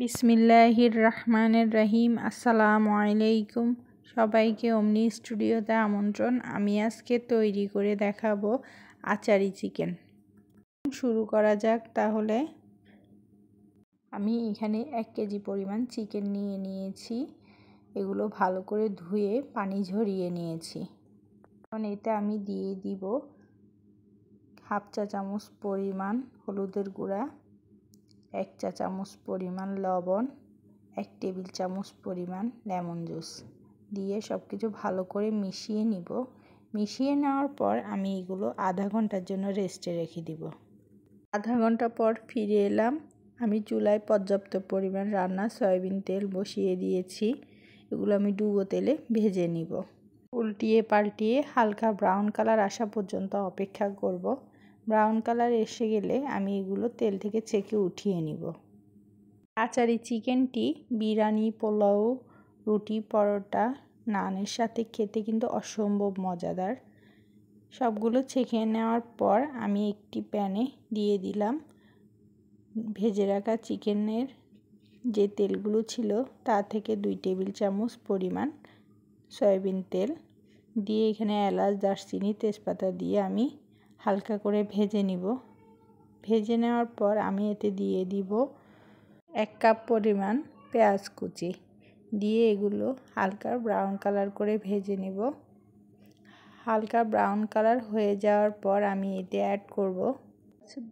বিসমিল্লাহির রহমানের রহিম আসসালামু আলাইকুম সবাইকে অমনি স্টুডিওতে আমন্ত্রণ আমি আজকে তৈরি করে দেখাবো আচারি চিকেন শুরু করা যাক তাহলে আমি এখানে এক কেজি পরিমাণ চিকেন নিয়ে নিয়েছি এগুলো ভালো করে ধুয়ে পানি ঝরিয়ে নিয়েছি এখন এতে আমি দিয়ে দিব হাফ চা চামচ পরিমাণ হলুদের গুঁড়া এক চা চামচ পরিমাণ লবণ এক টেবিল চামচ পরিমাণ লেমন জুস দিয়ে সব কিছু ভালো করে মিশিয়ে নিব মিশিয়ে নেওয়ার পর আমি এগুলো আধা ঘন্টার জন্য রেস্টে রেখে দিব আধা ঘন্টা পর ফিরে এলাম আমি চুলায় পর্যাপ্ত পরিমাণ রান্না সয়াবিন তেল বসিয়ে দিয়েছি এগুলো আমি ডুবো তেলে ভেজে নিব উল্টিয়ে পাল্টিয়ে হালকা ব্রাউন কালার আসা পর্যন্ত অপেক্ষা করব ব্রাউন কালার এসে গেলে আমি এগুলো তেল থেকে ছেঁকে উঠিয়ে নিব আচারি চিকেনটি বিরিয়ানি পোলাও রুটি পরোটা নানের সাথে খেতে কিন্তু অসম্ভব মজাদার সবগুলো ছেঁকে নেওয়ার পর আমি একটি প্যানে দিয়ে দিলাম ভেজে রাখা চিকেনের যে তেলগুলো ছিল তা থেকে দুই টেবিল চামচ পরিমাণ সয়াবিন তেল দিয়ে এখানে এলাচ দারচিনি তেজপাতা দিয়ে আমি হালকা করে ভেজে নিব ভেজে নেওয়ার পর আমি এতে দিয়ে দিব এক কাপ পরিমাণ পেঁয়াজ কুচি দিয়ে এগুলো হালকা ব্রাউন কালার করে ভেজে নেব হালকা ব্রাউন কালার হয়ে যাওয়ার পর আমি এতে অ্যাড করব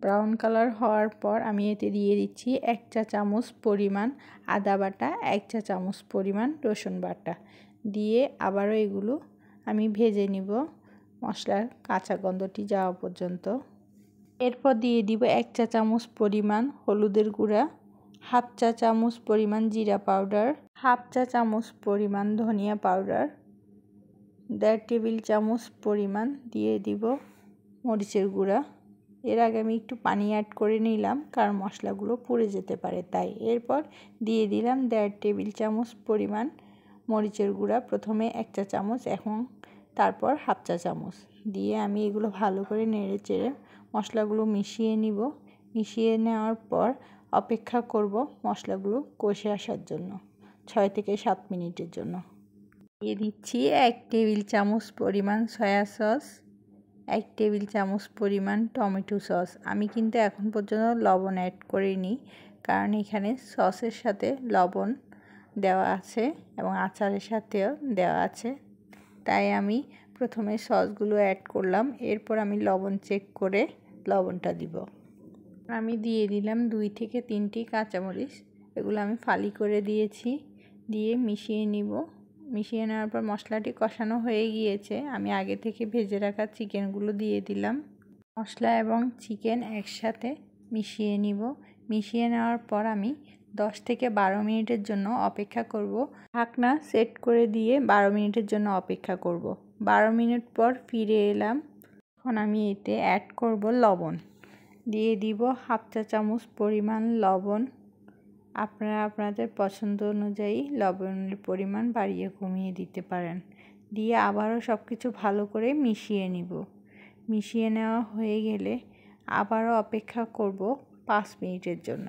ব্রাউন কালার হওয়ার পর আমি এতে দিয়ে দিচ্ছি এক চা চামচ পরিমাণ আদা বাটা এক চা চামচ পরিমাণ রসুন বাটা দিয়ে আবারও এগুলো আমি ভেজে নিব মশলার কাঁচা গন্ধটি যাওয়া পর্যন্ত এরপর দিয়ে দিব এক চা চামচ পরিমাণ হলুদের গুঁড়া হাফ চা চামচ পরিমাণ জিরা পাউডার হাফ চা চামচ পরিমাণ ধনিয়া পাউডার দেড় টেবিল চামচ পরিমাণ দিয়ে দিব মরিচের গুঁড়া এর আগে আমি একটু পানি অ্যাড করে নিলাম কারণ মশলাগুলো পুড়ে যেতে পারে তাই এরপর দিয়ে দিলাম দেড় টেবিল চামচ পরিমাণ মরিচের গুঁড়া প্রথমে এক চা চামচ এখন তারপর হাফ চা চামচ দিয়ে আমি এগুলো ভালো করে নেড়ে চেড়ে মশলাগুলো মিশিয়ে নিব মিশিয়ে নেওয়ার পর অপেক্ষা করব মশলাগুলো কষে আসার জন্য ছয় থেকে সাত মিনিটের জন্য দিয়ে দিচ্ছি এক টেবিল চামচ পরিমাণ সয়া সস এক টেবিল চামচ পরিমাণ টমেটো সস আমি কিন্তু এখন পর্যন্ত লবণ অ্যাড করিনি কারণ এখানে সসের সাথে লবণ দেওয়া আছে এবং আচারের সাথেও দেওয়া আছে তাই আমি প্রথমে সসগুলো অ্যাড করলাম এরপর আমি লবণ চেক করে লবণটা দিব আমি দিয়ে দিলাম দুই থেকে তিনটি কাঁচামরিচ এগুলো আমি ফালি করে দিয়েছি দিয়ে মিশিয়ে নিব মিশিয়ে নেওয়ার পর মশলাটি কষানো হয়ে গিয়েছে আমি আগে থেকে ভেজে রাখা চিকেনগুলো দিয়ে দিলাম মশলা এবং চিকেন একসাথে মিশিয়ে নিব মিশিয়ে নেওয়ার পর আমি 10 থেকে 12 মিনিটের জন্য অপেক্ষা করব ঢাকনা সেট করে দিয়ে 12 মিনিটের জন্য অপেক্ষা করব 12 মিনিট পর ফিরে এলাম এখন আমি এতে অ্যাড করব লবণ দিয়ে দিব হাফ চা চামচ পরিমাণ লবণ আপনারা আপনাদের পছন্দ অনুযায়ী লবণের পরিমাণ বাড়িয়ে কমিয়ে দিতে পারেন দিয়ে আবারও সব কিছু ভালো করে মিশিয়ে নিব মিশিয়ে নেওয়া হয়ে গেলে আবারও অপেক্ষা করব পাঁচ মিনিটের জন্য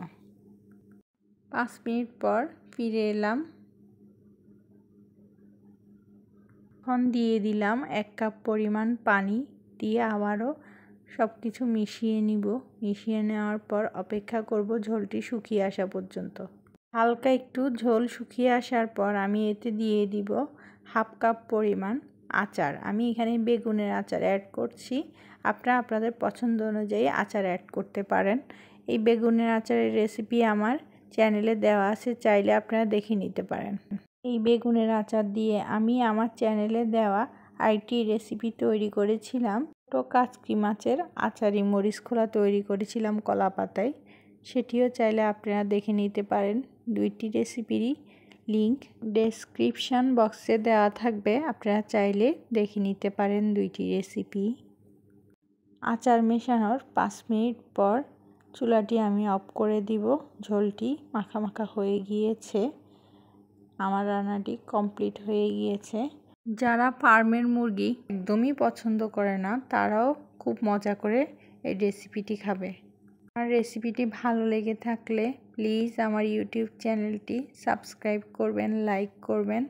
পাঁচ মিনিট পর ফিরে এলাম এখন দিয়ে দিলাম এক কাপ পরিমাণ পানি দিয়ে আবারও সব কিছু মিশিয়ে নিব মিশিয়ে নেওয়ার পর অপেক্ষা করব ঝোলটি শুকিয়ে আসা পর্যন্ত হালকা একটু ঝোল শুকিয়ে আসার পর আমি এতে দিয়ে দিব হাফ কাপ পরিমাণ আচার আমি এখানে বেগুনের আচার অ্যাড করছি আপনারা আপনাদের পছন্দ অনুযায়ী আচার অ্যাড করতে পারেন এই বেগুনের আচারের রেসিপি আমার চ্যানেলে দেওয়া আছে চাইলে আপনারা দেখে নিতে পারেন এই বেগুনের আচার দিয়ে আমি আমার চ্যানেলে দেওয়া আইটি রেসিপি তৈরি করেছিলাম তো কাচকি মাছের আচারি মরিচ খোলা তৈরি করেছিলাম কলা পাতায় সেটিও চাইলে আপনারা দেখে নিতে পারেন দুইটি রেসিপিরই লিংক ডেসক্রিপশান বক্সে দেওয়া থাকবে আপনারা চাইলে দেখে নিতে পারেন দুইটি রেসিপি আচার মেশানোর পাঁচ মিনিট পর চুলাটি আমি অফ করে দিব ঝোলটি মাখা মাখা হয়ে গিয়েছে আমার রান্নাটি কমপ্লিট হয়ে গিয়েছে যারা ফার্মের মুরগি একদমই পছন্দ করে না তারাও খুব মজা করে এই রেসিপিটি খাবে আমার রেসিপিটি ভালো লেগে থাকলে প্লিজ আমার ইউটিউব চ্যানেলটি সাবস্ক্রাইব করবেন লাইক করবেন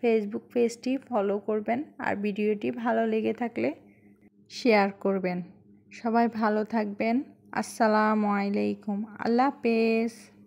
ফেসবুক পেজটি ফলো করবেন আর ভিডিওটি ভালো লেগে থাকলে শেয়ার করবেন সবাই ভালো থাকবেন السلام عليكم الله بيس